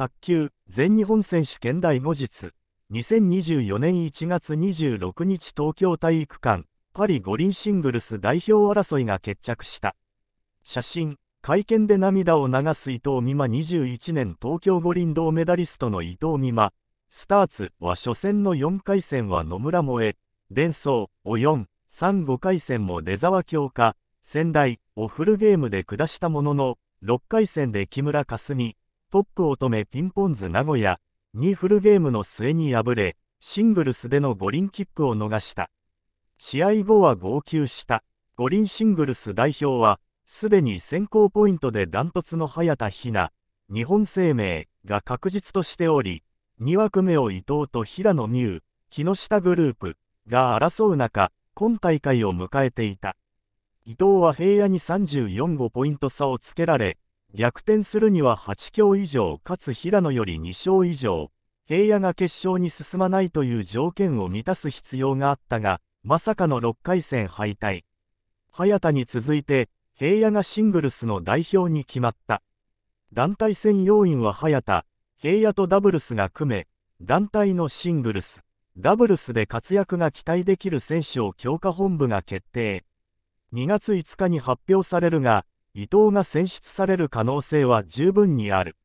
卓球全日本選手権第後日2024年1月26日東京体育館パリ五輪シングルス代表争いが決着した写真会見で涙を流す伊藤美誠21年東京五輪銅メダリストの伊藤美誠スターツは初戦の4回戦は野村萌え伝送を4 3 5回戦も出沢強化仙台をフルゲームで下したものの6回戦で木村佳純トップを止めピンポンズ名古屋にフルゲームの末に敗れ、シングルスでの五輪切符を逃した。試合後は号泣した。五輪シングルス代表は、すでに選考ポイントでダントツの早田ひな、日本生命が確実としており、2枠目を伊藤と平野美宇、木下グループが争う中、今大会を迎えていた。伊藤は平野に34 5ポイント差をつけられ、逆転するには8強以上かつ平野より2勝以上平野が決勝に進まないという条件を満たす必要があったがまさかの6回戦敗退早田に続いて平野がシングルスの代表に決まった団体戦要員は早田平野とダブルスが組め団体のシングルスダブルスで活躍が期待できる選手を強化本部が決定2月5日に発表されるが伊藤が選出される可能性は十分にある。